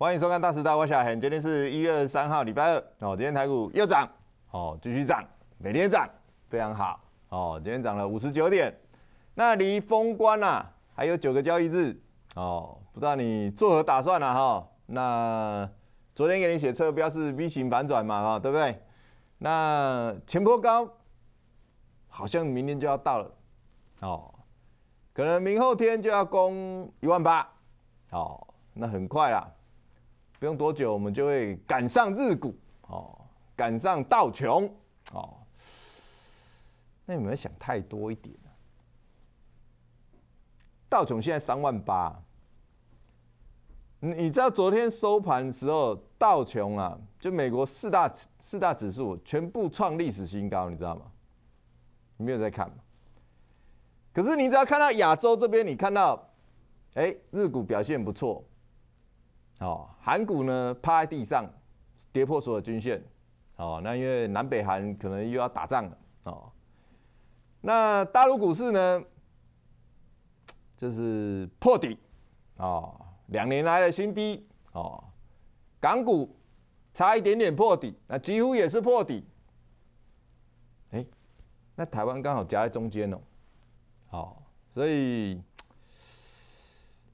欢迎收看《大时代》，我小黑。今天是一月三号，礼拜二。哦，今天台股又涨，哦，继续涨，每天涨，非常好。哦，今天涨了五十九点，那离封关啊还有九个交易日。哦，不知道你作何打算了哈？那昨天给你写车标是 V 型反转嘛？哈，对不对？那前坡高好像明天就要到了，哦，可能明后天就要攻一万八，哦，那很快了。不用多久，我们就会赶上日股哦，赶上道琼哦。那有没有想太多一点道琼现在三万八，你知道昨天收盘时候，道琼啊，就美国四大四大指数全部创历史新高，你知道吗？没有在看吗？可是你只要看到亚洲这边，你看到，哎，日股表现不错。哦，韩股呢趴在地上，跌破所有均线。哦，那因为南北韩可能又要打仗了。哦，那大陆股市呢，就是破底。哦，两年来的新低。哦，港股差一点点破底，那几乎也是破底。哎，那台湾刚好夹在中间哦。好，所以。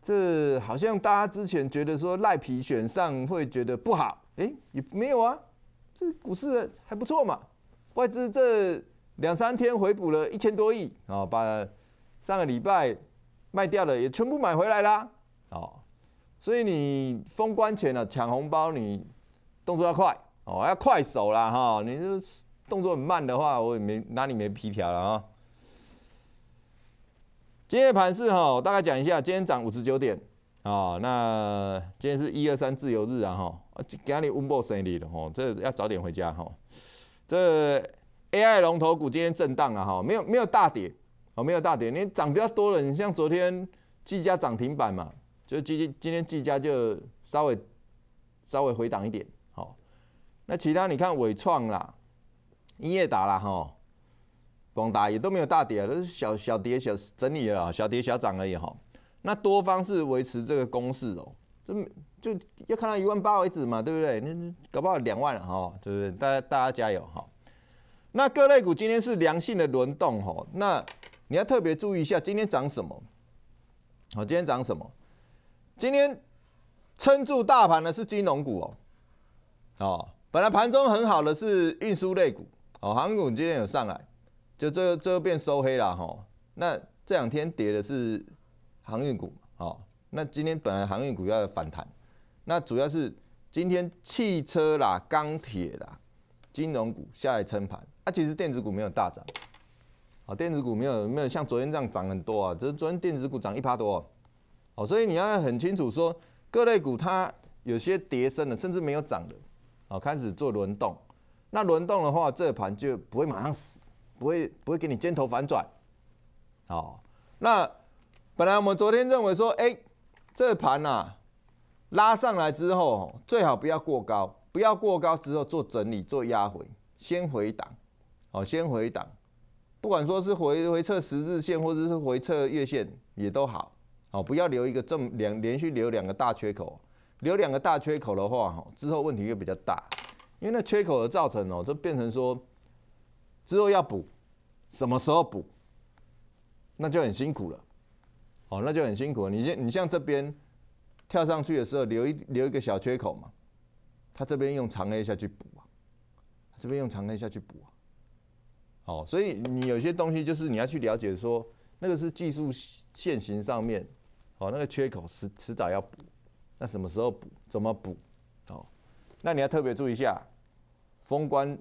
这好像大家之前觉得说赖皮选上会觉得不好，哎，也没有啊，这股市还不错嘛。外资这两三天回补了一千多亿啊，把上个礼拜卖掉了也全部买回来啦哦，所以你封关前呢抢红包，你动作要快哦，要快手啦哈。你这动作很慢的话，我也没拿你没皮条了啊。今日盘市哈，大概讲一下。今天涨五十九点啊，那今天是一二三自由日啊哈，给阿里温博整理的哈，这要早点回家哈。这 AI 龙头股今天震荡啊哈，没有没有大跌哦，没有大跌，你涨比较多了。你像昨天技嘉涨停板嘛，就今今天技嘉就稍微稍微回档一点好。那其他你看伟创啦，英业达啦哈。光大也都没有大跌都是小小跌、小整理了，小跌小涨而已哈。那多方是维持这个攻势哦，就就要看到一万八为止嘛，对不对？那搞不好两万了哈，对不对？大家大家加油哈。那各类股今天是良性的轮动哈。那你要特别注意一下，今天涨什么？好，今天涨什么？今天撑住大盘的是金融股哦。哦，本来盘中很好的是运输类股哦，航股今天有上来。就最后最后变收黑了哈。那这两天跌的是航运股，哦，那今天本来航运股要反弹，那主要是今天汽车啦、钢铁啦、金融股下来撑盘。啊，其实电子股没有大涨，啊，电子股没有没有像昨天这样涨很多啊，只是昨天电子股涨一趴多。哦，所以你要很清楚说，各类股它有些跌升的，甚至没有涨的，啊，开始做轮动。那轮动的话，这盘就不会马上死。不会不会给你尖头反转，哦，那本来我们昨天认为说，哎，这盘呐拉上来之后，最好不要过高，不要过高之后做整理做压回，先回档，好，先回档，不管说是回回撤十字线或者是回撤月线也都好，哦，不要留一个这么两连续留两个大缺口，留两个大缺口的话，哦，之后问题又比较大，因为那缺口的造成哦，这变成说。之后要补，什么时候补，那就很辛苦了，哦，那就很辛苦。你像你像这边跳上去的时候，留一留一个小缺口嘛，他这边用长 A 下去补啊，这边用长 A 下去补啊，哦，所以你有些东西就是你要去了解说，那个是技术线型上面，哦，那个缺口迟迟早要补，那什么时候补，怎么补，哦，那你要特别注意一下封关。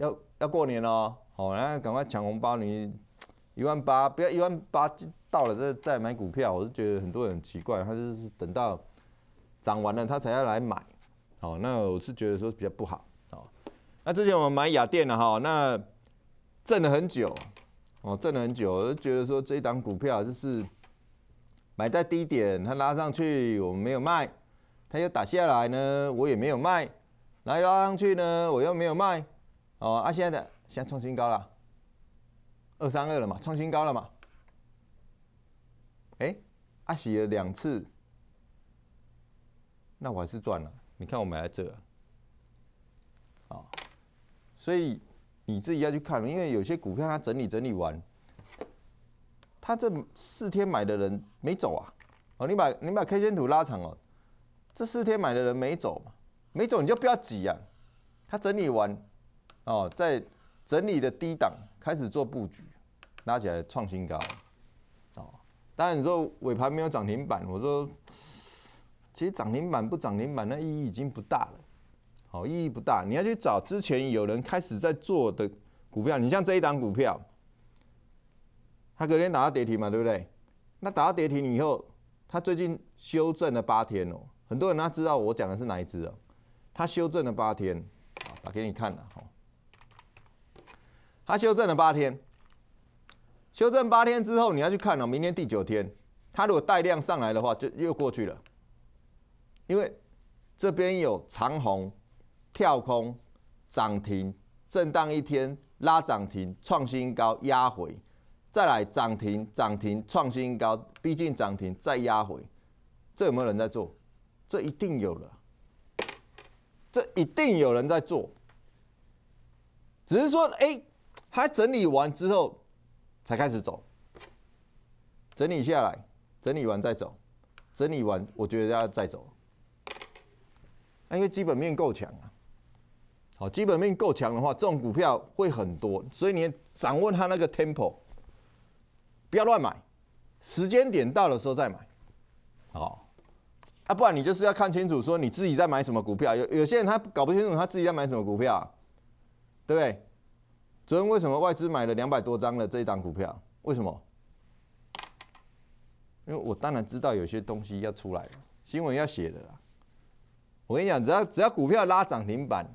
要要过年了、哦，好，然赶快抢红包。你 一万八，不要一万八到了，再再买股票，我是觉得很多人很奇怪，他就是等到涨完了他才要来买，好，那我是觉得说比较不好，好，那之前我们买雅电了哈，那震了很久，哦，震了很久，我就觉得说这一档股票就是买在低点，它拉上去我们没有卖，它又打下来呢，我也没有卖，来拉上去呢，我又没有卖。哦，啊，现在的现在创新高了，二三二了嘛，创新高了嘛。哎，啊洗了两次，那我还是赚了。你看我买在这，啊，所以你自己要去看了，因为有些股票它整理整理完，它这四天买的人没走啊。哦，你把你把 K 线图拉长哦，这四天买的人没走嘛，没走你就不要急啊，它整理完。哦，在整理的低档开始做布局，拉起来创新高，哦。当然你说尾盘没有涨停板，我说其实涨停板不涨停板那意义已经不大了，哦，意义不大。你要去找之前有人开始在做的股票，你像这一档股票，它隔天打到跌停嘛，对不对？那打到跌停以后，它最近修正了八天哦。很多人他知道我讲的是哪一只哦，他修正了八天，啊，打给你看了，哈。他修正了八天，修正八天之后，你要去看了，明天第九天，他如果带量上来的话，就又过去了。因为这边有长虹跳空涨停震荡一天拉涨停创新高压回，再来涨停涨停创新高逼近涨停再压回，这有没有人在做？这一定有了，这一定有人在做，只是说，哎。他整理完之后才开始走，整理下来，整理完再走，整理完我觉得要再走。那因为基本面够强啊，好，基本面够强的话，这种股票会很多，所以你掌握它那个 tempo，不要乱买，时间点到的时候再买，好，啊，不然你就是要看清楚说你自己在买什么股票，有有些人他搞不清楚他自己在买什么股票，对不对？昨天为什么外资买了两百多张的这一档股票？为什么？因为我当然知道有些东西要出来新闻要写的啦。我跟你讲，只要只要股票拉涨停板，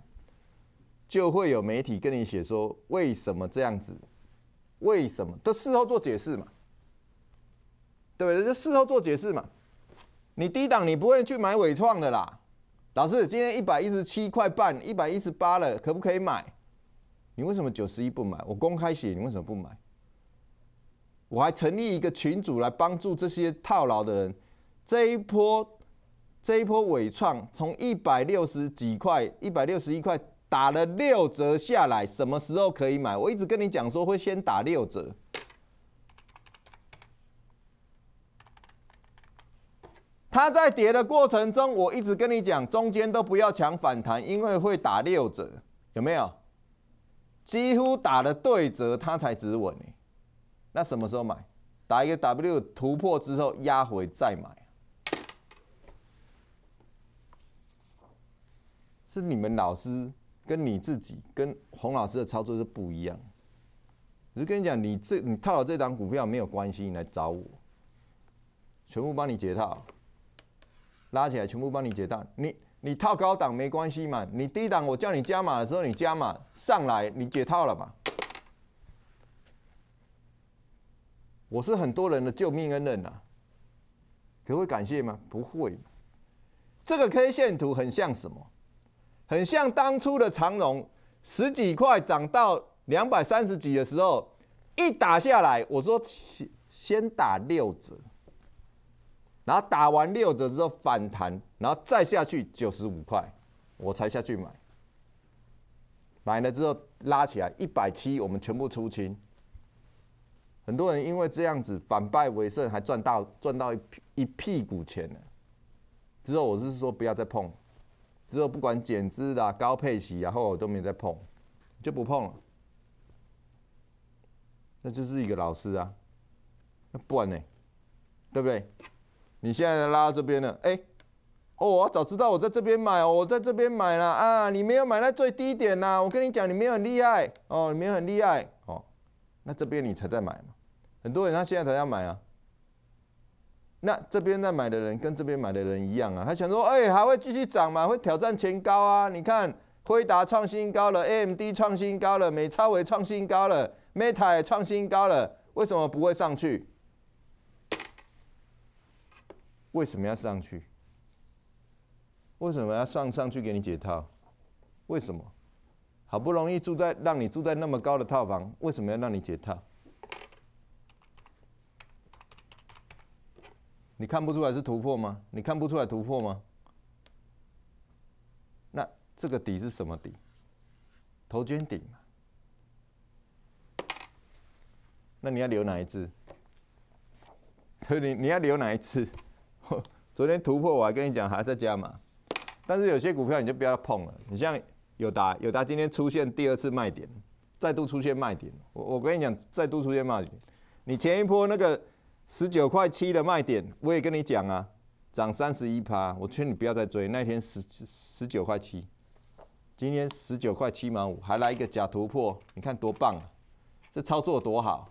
就会有媒体跟你写说为什么这样子，为什么？都事后做解释嘛，对不对？就事后做解释嘛。你低档你不会去买伟创的啦。老师，今天一百一十七块半，一百一十八了，可不可以买？你为什么九十一不买？我公开写，你为什么不买？我还成立一个群组来帮助这些套牢的人。这一波，这一波伟创从一百六十几块、一百六十一块打了六折下来，什么时候可以买？我一直跟你讲说会先打六折。它在跌的过程中，我一直跟你讲，中间都不要抢反弹，因为会打六折，有没有？几乎打了对折，它才止稳呢。那什么时候买？打一个 W 突破之后压回再买。是你们老师跟你自己跟洪老师的操作是不一样。我就跟你讲，你这你套了这档股票没有关系，你来找我，全部帮你解套，拉起来全部帮你解套，你。你套高档没关系嘛，你低档我叫你加码的时候你加码上来，你解套了嘛？我是很多人的救命恩人呐，可会感谢吗？不会。这个 K 线图很像什么？很像当初的长荣，十几块涨到两百三十几的时候，一打下来，我说先先打六折。然后打完六折之后反弹，然后再下去九十五块，我才下去买。买了之后拉起来一百七，我们全部出清。很多人因为这样子反败为胜，还赚到赚到一一屁股钱呢。之后我是说不要再碰，之后不管减资的、高配息，然后我都没再碰，就不碰了。那就是一个老师啊，那不然呢，对不对？你现在拉到这边了，哎，哦，我早知道我在这边买，我在这边买了啊！你没有买在最低点呐，我跟你讲，你没有很厉害哦，你没有很厉害哦，那这边你才在买嘛，很多人他现在才要买啊。那这边在买的人跟这边买的人一样啊，他想说，哎，还会继续涨嘛？会挑战前高啊？你看，辉达创新高了，AMD 创新高了，美超伟创新高了，Meta 创新高了，为什么不会上去？为什么要上去？为什么要上上去给你解套？为什么？好不容易住在让你住在那么高的套房，为什么要让你解套？你看不出来是突破吗？你看不出来突破吗？那这个底是什么底？头肩顶嘛。那你要留哪一只？所 以你你要留哪一只？昨天突破，我还跟你讲还在加嘛。但是有些股票你就不要碰了。你像友达，友达今天出现第二次卖点，再度出现卖点。我我跟你讲，再度出现卖点。你前一波那个十九块七的卖点，我也跟你讲啊，涨三十一趴，我劝你不要再追。那天十十九块七，今天十九块七毛五，还来一个假突破，你看多棒啊！这操作多好。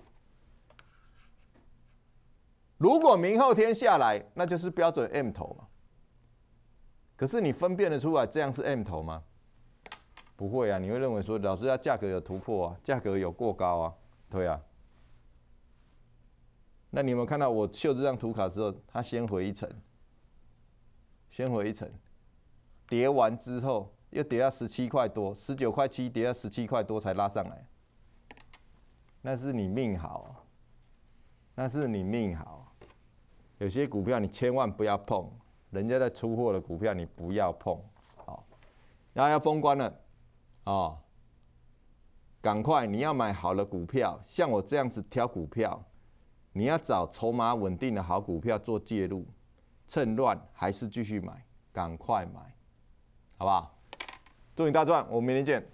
如果明后天下来，那就是标准 M 头嘛。可是你分辨得出来这样是 M 头吗？不会啊，你会认为说老师，要价格有突破啊，价格有过高啊，对啊。那你们看到我秀这张图卡之后，它先回一层，先回一层，叠完之后又叠了十七块多，十九块七叠了十七块多才拉上来，那是你命好，那是你命好。有些股票你千万不要碰，人家在出货的股票你不要碰，好，那要封关了，啊，赶快你要买好的股票，像我这样子挑股票，你要找筹码稳定的好股票做介入，趁乱还是继续买，赶快买，好不好？祝你大赚，我们明天见。